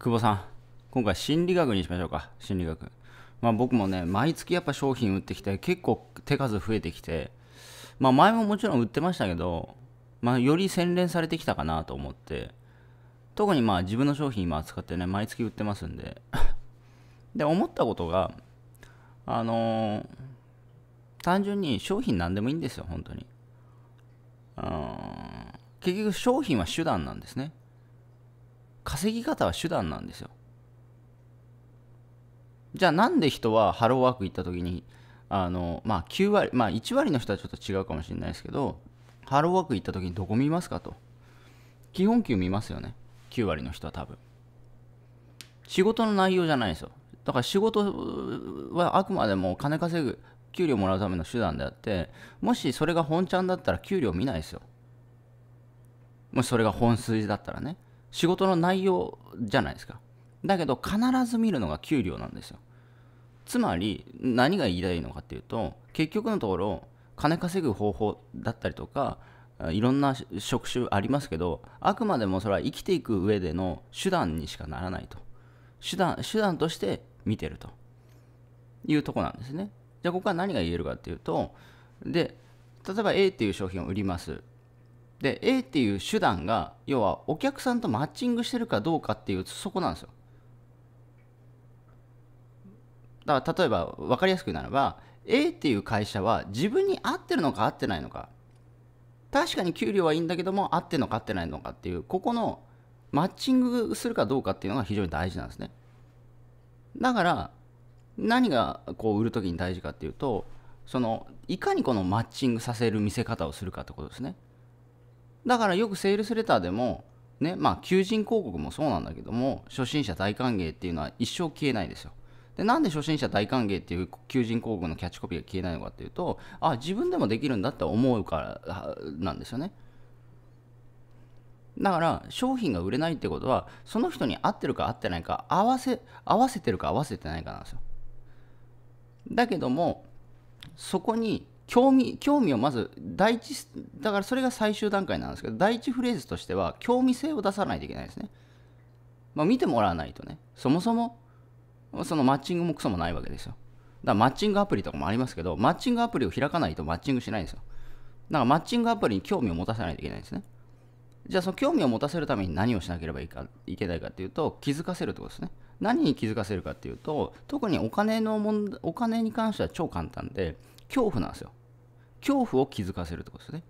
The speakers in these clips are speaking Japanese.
久保さん、今回心理学にしましょうか、心理学。まあ僕もね、毎月やっぱ商品売ってきて、結構手数増えてきて、まあ前ももちろん売ってましたけど、まあより洗練されてきたかなと思って、特にまあ自分の商品今扱ってね、毎月売ってますんで。で、思ったことが、あのー、単純に商品何でもいいんですよ、本当に。結局商品は手段なんですね。稼ぎ方は手段なんですよじゃあなんで人はハローワーク行った時にあのまあ9割まあ1割の人はちょっと違うかもしれないですけどハローワーク行った時にどこ見ますかと基本給見ますよね9割の人は多分仕事の内容じゃないですよだから仕事はあくまでも金稼ぐ給料もらうための手段であってもしそれが本ちゃんだったら給料見ないですよもしそれが本筋だったらね仕事の内容じゃないですか。だけど必ず見るのが給料なんですよ。つまり何が言いたいのかっていうと結局のところ金稼ぐ方法だったりとかいろんな職種ありますけどあくまでもそれは生きていく上での手段にしかならないと手段手段として見てるというとこなんですねじゃあここは何が言えるかっていうとで例えば A っていう商品を売りますで A っていう手段が要はお客さんとマッチングしてるかどうかっていうそこなんですよだから例えば分かりやすくならば A っていう会社は自分に合ってるのか合ってないのか確かに給料はいいんだけども合ってるのか合ってないのかっていうここのマッチングするかどうかっていうのが非常に大事なんですねだから何がこう売る時に大事かっていうとそのいかにこのマッチングさせる見せ方をするかってことですねだからよくセールスレターでも、ね、まあ、求人広告もそうなんだけども、初心者大歓迎っていうのは一生消えないですよ。で、なんで初心者大歓迎っていう求人広告のキャッチコピーが消えないのかっていうと、あ、自分でもできるんだって思うからなんですよね。だから商品が売れないってことはその人に合ってるか合ってないか合わせ合わせてるか合わせてないかなんですよだけどもそこに興味興味をまず第一だからそれが最終段階なんですけど第一フレーズとしては興味性を出さないといけないですね、まあ、見てもらわないとねそもそもそのマッチングもクソもないわけですよだからマッチングアプリとかもありますけどマッチングアプリを開かないとマッチングしないんですよだからマッチングアプリに興味を持たせないといけないんですねじゃあその興味を持たせるために何をしなければいけないかっていうと気づかせるってことですね何に気づかせるかっていうと特にお金の問題お金に関しては超簡単で恐怖なんですよ恐怖を気づかせるってことですね。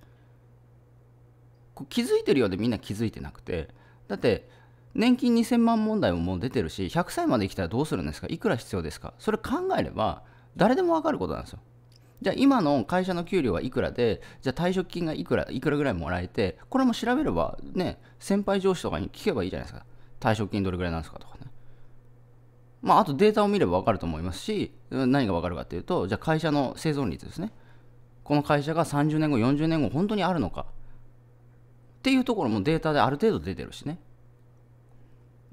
気づいてるようでみんな気づいてなくてだって年金2000万問題ももう出てるし100歳まで生きたらどうするんですかいくら必要ですかそれ考えれば誰でも分かることなんですよ。じゃあ今の会社の給料はいくらで、じゃあ退職金がいくら、いくらぐらいもらえて、これも調べればね、先輩上司とかに聞けばいいじゃないですか。退職金どれぐらいなんですかとかね。まあ、あとデータを見れば分かると思いますし、何が分かるかっていうと、じゃあ会社の生存率ですね。この会社が30年後40年後本当にあるのかっていうところもデータである程度出てるしね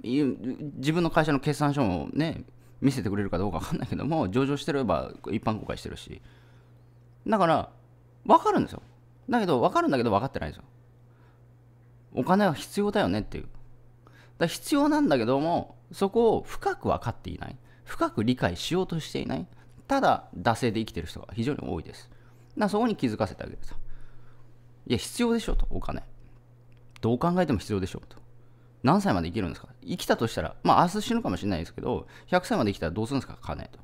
自分の会社の決算書もね見せてくれるかどうか分かんないけども上場してれば一般公開してるしだから分かるんですよだけど分かるんだけど分かってないんですよお金は必要だよねっていうだ必要なんだけどもそこを深く分かっていない深く理解しようとしていないただ惰性で生きてる人が非常に多いですなそこに気づかせてあげると。いや、必要でしょと、お金。どう考えても必要でしょと。何歳まで生きるんですか生きたとしたら、まあ明日死ぬかもしれないですけど、100歳まで生きたらどうするんですか金と。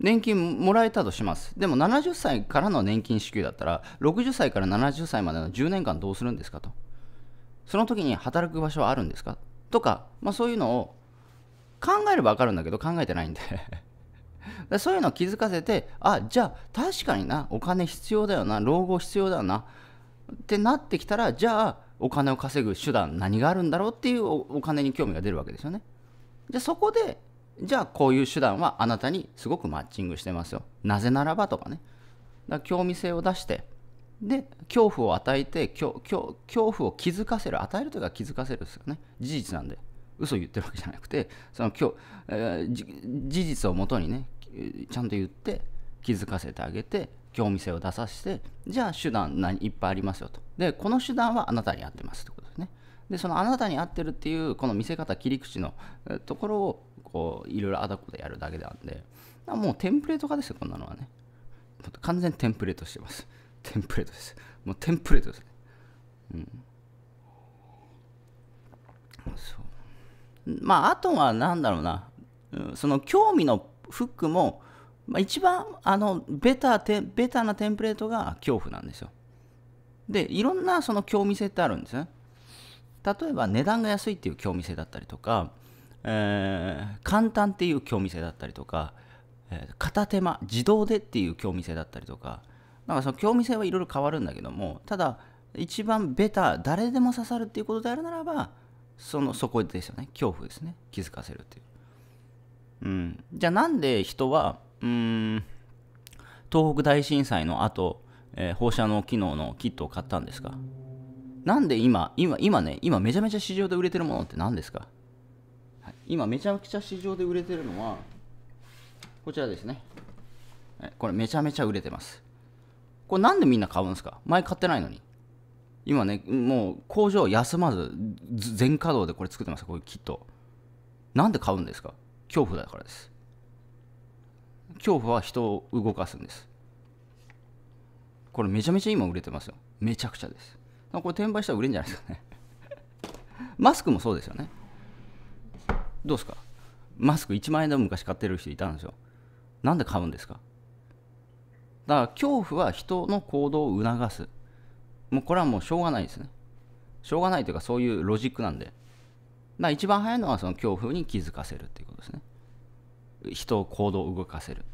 年金もらえたとします。でも70歳からの年金支給だったら、60歳から70歳までの10年間どうするんですかと。その時に働く場所はあるんですかとか、まあ、そういうのを考えればわかるんだけど、考えてないんででそういうのを気づかせてあじゃあ確かになお金必要だよな老後必要だよなってなってきたらじゃあお金を稼ぐ手段何があるんだろうっていうお金に興味が出るわけですよねじゃあそこでじゃあこういう手段はあなたにすごくマッチングしてますよなぜならばとかねだから興味性を出してで恐怖を与えて恐怖を気づかせる与えるというか気づかせるですよね事実なんで嘘言ってるわけじゃなくてその今日、えー、事実をもとにねちゃんと言って気づかせてあげて興味性を出させてじゃあ手段何いっぱいありますよとでこの手段はあなたに合ってますってことですねでそのあなたに合ってるっていうこの見せ方切り口のところをこういろいろあだこでやるだけなんでもうテンプレート化ですよこんなのはね完全テンプレートしてますテンプレートですもうテンプレートですねうんそうまああとは何だろうなその興味のフックも、まあ、一番あのベターてベターなテンプレートが恐怖なんですよ。で、いろんなその興味性ってあるんですね。例えば値段が安いっていう興味性だったりとか、えー、簡単っていう興味性だったりとか、えー、片手間自動でっていう興味性だったりとかなんかその興味性はいろいろ変わるんだけどもただ一番ベタ誰でも刺さるっていうことであるならばそのそこですよね恐怖ですね気づかせるっていううん、じゃあなんで人はうん東北大震災の後、えー、放射能機能のキットを買ったんですかなんで今今今ね今めちゃめちゃ市場で売れてるものって何ですか、はい、今めちゃくちゃ市場で売れてるのはこちらですねこれめちゃめちゃ売れてますこれなんでみんな買うんですか前買ってないのに今ねもう工場休まず全稼働でこれ作ってますこういうキットなんで買うんですか恐怖だからです恐怖は人を動かすんですこれめちゃめちゃ今売れてますよめちゃくちゃですこれ転売したら売れるんじゃないですかね マスクもそうですよねどうですかマスク1万円でも昔買ってる人いたんですよなんで買うんですかだから恐怖は人の行動を促すもうこれはもうしょうがないですねしょうがないというかそういうロジックなんであ、一番早いのはその恐怖に気づかせるっていうことですね人を行動を動かせる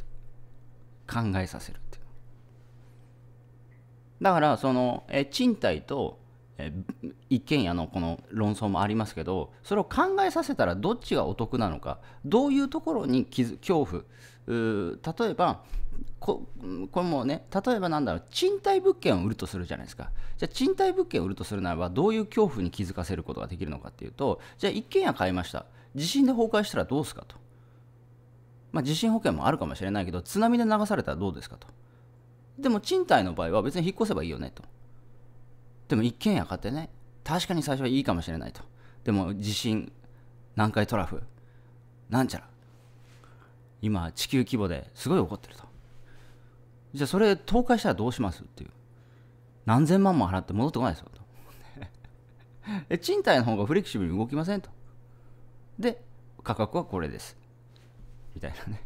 考えさせるっていうだからそのえ賃貸とえ一軒家のこの論争もありますけどそれを考えさせたらどっちがお得なのかどういうところに恐怖例えばここれもね例えばなんだろう賃貸物件を売るとするじゃないですかじゃあ賃貸物件を売るとするならばどういう恐怖に気づかせることができるのかっていうとじゃあ一軒家買いました地震で崩壊したらどうすかと、まあ、地震保険もあるかもしれないけど津波で流されたらどうですかとでも賃貸の場合は別に引っ越せばいいよねとでも一軒家買ってね確かに最初はいいかもしれないとでも地震南海トラフなんちゃら今地球規模ですごい起こってるとじゃあそれ倒壊したらどうしますっていう何千万も払って戻ってこないですよとえ 賃貸の方がフレキシブルに動きませんとで価格はこれですみたいなね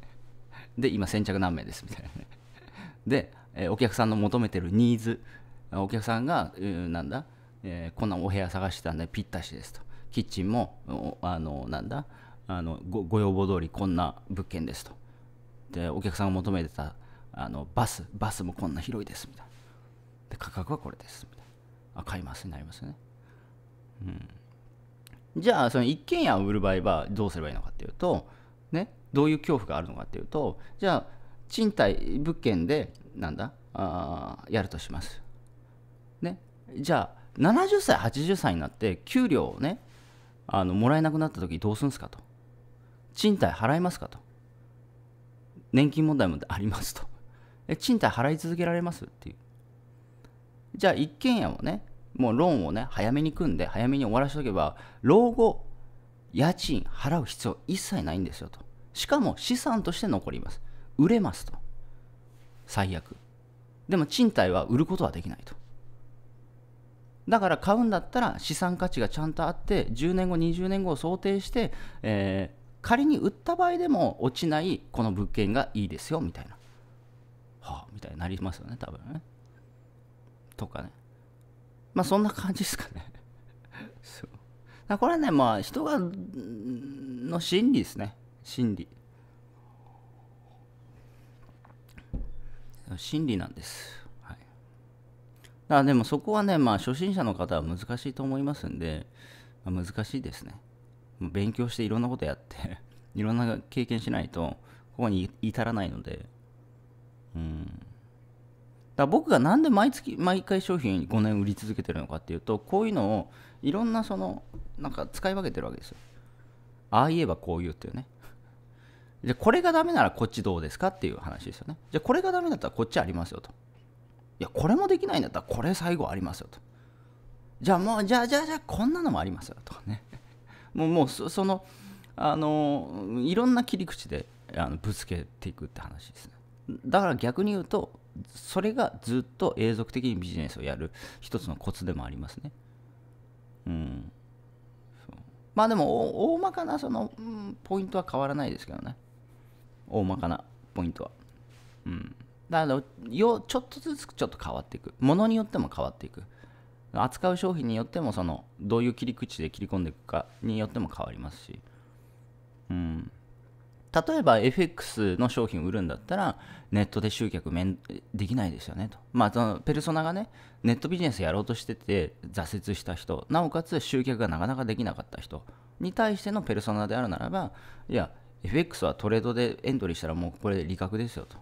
で今先着何名ですみたいなねで、えお客さんの求めてるニーズお客さんが、なんだ、えー、こんなお部屋探してたんでぴったしですと。キッチンも、あの、なんだ、あのごご要望通りこんな物件ですと。で、お客さんが求めてたあのバス、バスもこんな広いですみたいな。で、価格はこれですみたいな。あ、買いますになりますよね。うん。じゃあ、その一軒家を売る場合はどうすればいいのかっていうと、ね、どういう恐怖があるのかっていうと、じゃあ、賃貸物件で、なんだあやるとします。ね、じゃあ70歳80歳になって給料をねあのもらえなくなった時どうするんですかと賃貸払いますかと年金問題もありますとえ賃貸払い続けられますっていうじゃあ一軒家をねもうローンをね早めに組んで早めに終わらせておけば老後家賃払う必要一切ないんですよとしかも資産として残ります売れますと最悪でも賃貸は売ることはできないとだから買うんだったら資産価値がちゃんとあって10年後20年後を想定して、えー、仮に売った場合でも落ちないこの物件がいいですよみたいなはあみたいになりますよね多分ねとかねまあそんな感じですかね そうこれはねまあ人がの心理ですね心理心理なんですあでもそこはね、まあ、初心者の方は難しいと思いますんで、まあ、難しいですね。勉強していろんなことやって いろんな経験しないと、ここに至らないので。うん。だ僕がなんで毎月、毎回商品5年売り続けてるのかっていうと、こういうのをいろんなその、なんか使い分けてるわけですよ。ああ言えばこう言うっていうね。じゃこれがダメならこっちどうですかっていう話ですよね。じゃこれがダメだったらこっちありますよと。いやこれもできないんだったらこれ最後ありますよとじゃあもうじゃあじゃあじゃあこんなのもありますよとかね もうもうそのあのいろんな切り口であのぶつけていくって話ですねだから逆に言うとそれがずっと永続的にビジネスをやる一つのコツでもありますねうんまあでも大まかなその、うん、ポイントは変わらないですけどね大まかなポイントはうんだからよちょっとずつちょっと変わっていくものによっても変わっていく扱う商品によってもそのどういう切り口で切り込んでいくかによっても変わりますし、うん、例えば FX の商品を売るんだったらネットで集客できないですよねと、まあ、そのペルソナがねネットビジネスやろうとしてて挫折した人なおかつ集客がなかなかできなかった人に対してのペルソナであるならばいや FX はトレードでエントリーしたらもうこれで利確ですよと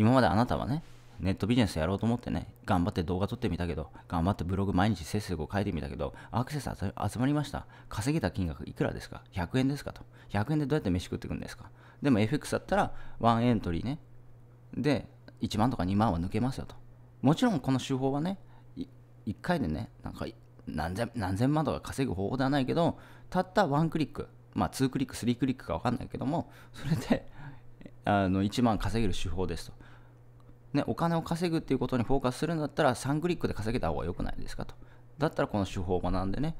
今まであなたはね、ネットビジネスやろうと思ってね、頑張って動画撮ってみたけど、頑張ってブログ毎日せっせと書いてみたけど、アクセス集まりました。稼げた金額いくらですか ?100 円ですかと。100円でどうやって飯食っていくんですかでも FX だったらワンエントリーね。で、1万とか2万は抜けますよと。もちろんこの手法はね、1回でね、なんか何千何千万とか稼ぐ方法ではないけど、たったワンクリック、まあ2クリック、3クリックか分かんないけども、それで、あの1万稼げる手法ですと。ね、お金を稼ぐっていうことにフォーカスするんだったら3クリックで稼げた方が良くないですかと。だったらこの手法を学んでね、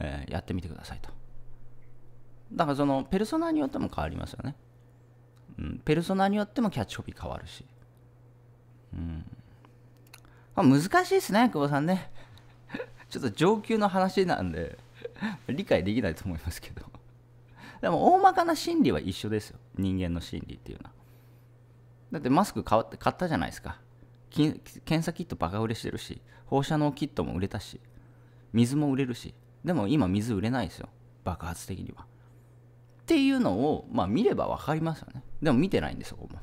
えー、やってみてくださいと。だからそのペルソナによっても変わりますよね。うん、ペルソナによってもキャッチコピー変わるし。うん。まあ、難しいですね、久保さんね。ちょっと上級の話なんで 理解できないと思いますけどでも大まかな心理は一緒ですよ。人間の心理っていうのは。だってマスク買ったじゃないですか検査キットバカ売れしてるし放射能キットも売れたし水も売れるしでも今水売れないですよ爆発的にはっていうのをまあ見れば分かりますよねでも見てないんですそこも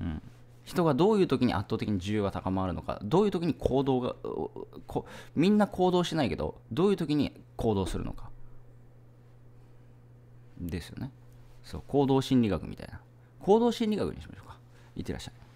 うん人がどういう時に圧倒的に需要が高まるのかどういう時に行動がこみんな行動しないけどどういう時に行動するのかですよねそう行動心理学みたいな行動心理学にしましょうか。いってらっしゃい。